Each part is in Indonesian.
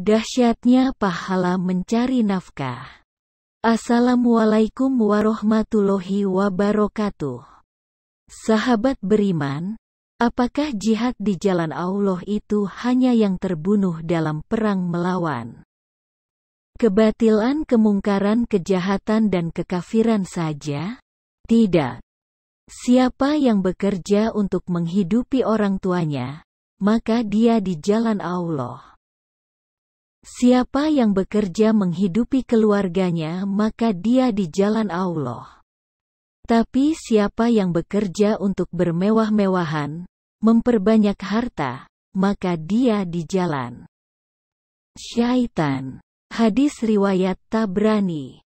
Dahsyatnya pahala mencari nafkah. Assalamualaikum warahmatullahi wabarakatuh. Sahabat beriman, apakah jihad di jalan Allah itu hanya yang terbunuh dalam perang melawan? Kebatilan, kemungkaran, kejahatan dan kekafiran saja? Tidak. Siapa yang bekerja untuk menghidupi orang tuanya, maka dia di jalan Allah. Siapa yang bekerja menghidupi keluarganya, maka dia di jalan Allah. Tapi siapa yang bekerja untuk bermewah-mewahan, memperbanyak harta, maka dia di jalan syaitan. Hadis riwayat Tabrani.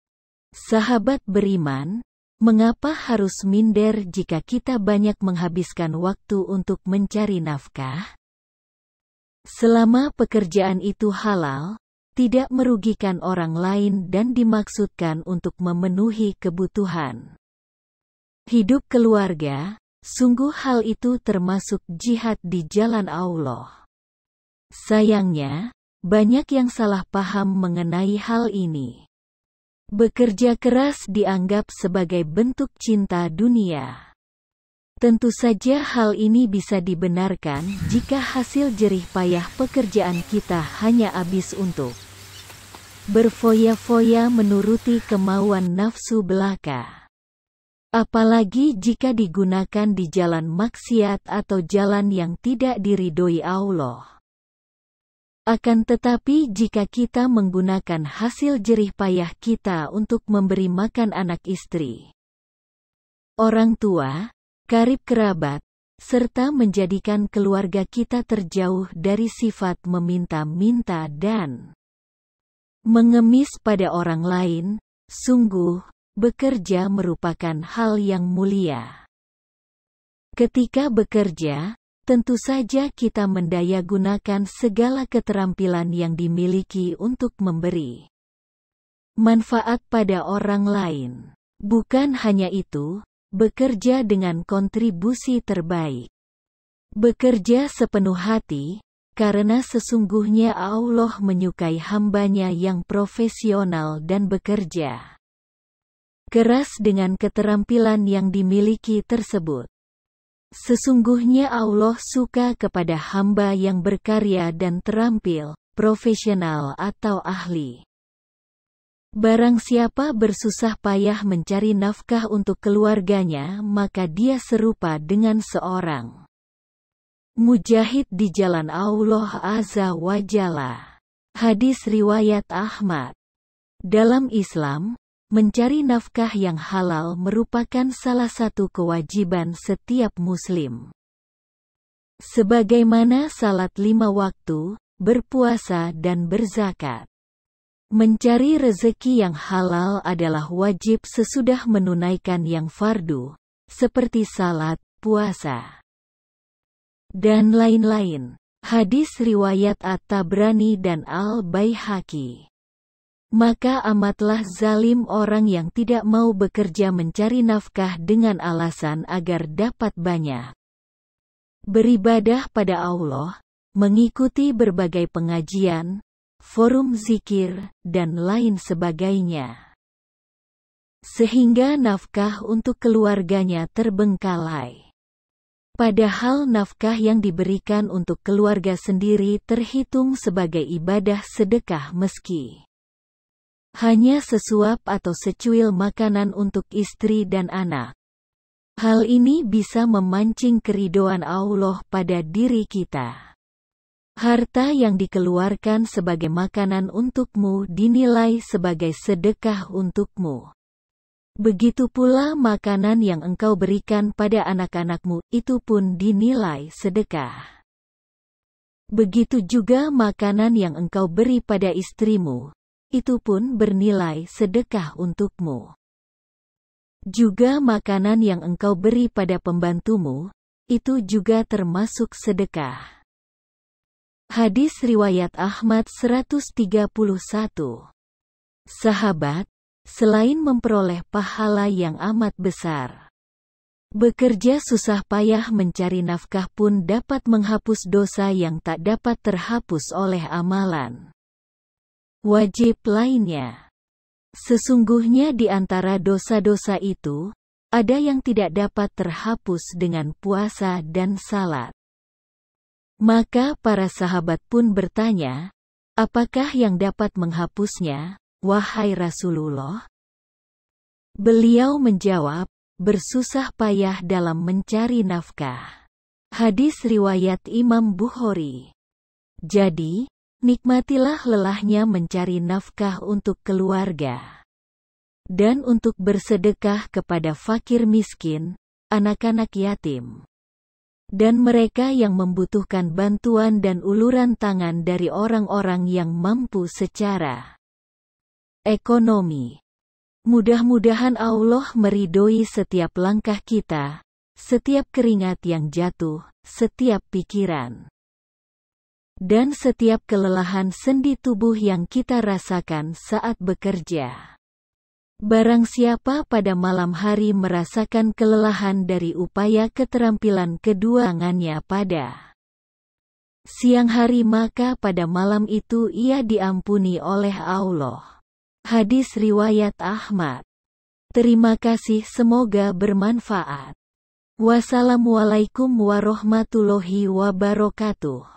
Sahabat beriman, mengapa harus minder jika kita banyak menghabiskan waktu untuk mencari nafkah? Selama pekerjaan itu halal, tidak merugikan orang lain dan dimaksudkan untuk memenuhi kebutuhan hidup keluarga, sungguh hal itu termasuk jihad di jalan Allah. Sayangnya, banyak yang salah paham mengenai hal ini. Bekerja keras dianggap sebagai bentuk cinta dunia. Tentu saja hal ini bisa dibenarkan jika hasil jerih payah pekerjaan kita hanya habis untuk berfoya-foya menuruti kemauan nafsu belaka. Apalagi jika digunakan di jalan maksiat atau jalan yang tidak diridhoi Allah. Akan tetapi jika kita menggunakan hasil jerih payah kita untuk memberi makan anak istri, orang tua, karib kerabat, serta menjadikan keluarga kita terjauh dari sifat meminta-minta dan mengemis pada orang lain, sungguh, bekerja merupakan hal yang mulia. Ketika bekerja, tentu saja kita mendaya gunakan segala keterampilan yang dimiliki untuk memberi manfaat pada orang lain. Bukan hanya itu, Bekerja dengan kontribusi terbaik. Bekerja sepenuh hati, karena sesungguhnya Allah menyukai hambanya yang profesional dan bekerja keras dengan keterampilan yang dimiliki tersebut. Sesungguhnya Allah suka kepada hamba yang berkarya dan terampil, profesional atau ahli. Barang siapa bersusah payah mencari nafkah untuk keluarganya, maka dia serupa dengan seorang mujahid di jalan Allah Azza wa Jalla. Hadis riwayat Ahmad. Dalam Islam, mencari nafkah yang halal merupakan salah satu kewajiban setiap muslim. Sebagaimana salat lima waktu, berpuasa dan berzakat. Mencari rezeki yang halal adalah wajib sesudah menunaikan yang fardu, seperti salat, puasa, dan lain-lain. Hadis riwayat At-Tabrani dan Al-Baihaqi. Maka amatlah zalim orang yang tidak mau bekerja mencari nafkah dengan alasan agar dapat banyak. Beribadah pada Allah, mengikuti berbagai pengajian, forum zikir, dan lain sebagainya. Sehingga nafkah untuk keluarganya terbengkalai. Padahal nafkah yang diberikan untuk keluarga sendiri terhitung sebagai ibadah sedekah meski hanya sesuap atau secuil makanan untuk istri dan anak. Hal ini bisa memancing keridoan Allah pada diri kita. Harta yang dikeluarkan sebagai makanan untukmu dinilai sebagai sedekah untukmu. Begitu pula makanan yang engkau berikan pada anak-anakmu, itu pun dinilai sedekah. Begitu juga makanan yang engkau beri pada istrimu, itu pun bernilai sedekah untukmu. Juga makanan yang engkau beri pada pembantumu, itu juga termasuk sedekah. Hadis Riwayat Ahmad 131 Sahabat, selain memperoleh pahala yang amat besar, bekerja susah payah mencari nafkah pun dapat menghapus dosa yang tak dapat terhapus oleh amalan. Wajib lainnya Sesungguhnya di antara dosa-dosa itu, ada yang tidak dapat terhapus dengan puasa dan salat. Maka para sahabat pun bertanya, apakah yang dapat menghapusnya, wahai Rasulullah? Beliau menjawab, bersusah payah dalam mencari nafkah. Hadis riwayat Imam Bukhari. Jadi, nikmatilah lelahnya mencari nafkah untuk keluarga. Dan untuk bersedekah kepada fakir miskin, anak-anak yatim dan mereka yang membutuhkan bantuan dan uluran tangan dari orang-orang yang mampu secara ekonomi. Mudah-mudahan Allah meridoi setiap langkah kita, setiap keringat yang jatuh, setiap pikiran, dan setiap kelelahan sendi tubuh yang kita rasakan saat bekerja. Barang siapa pada malam hari merasakan kelelahan dari upaya keterampilan kedua tangannya pada siang hari maka pada malam itu ia diampuni oleh Allah. Hadis Riwayat Ahmad Terima kasih semoga bermanfaat. Wassalamualaikum warahmatullahi wabarakatuh.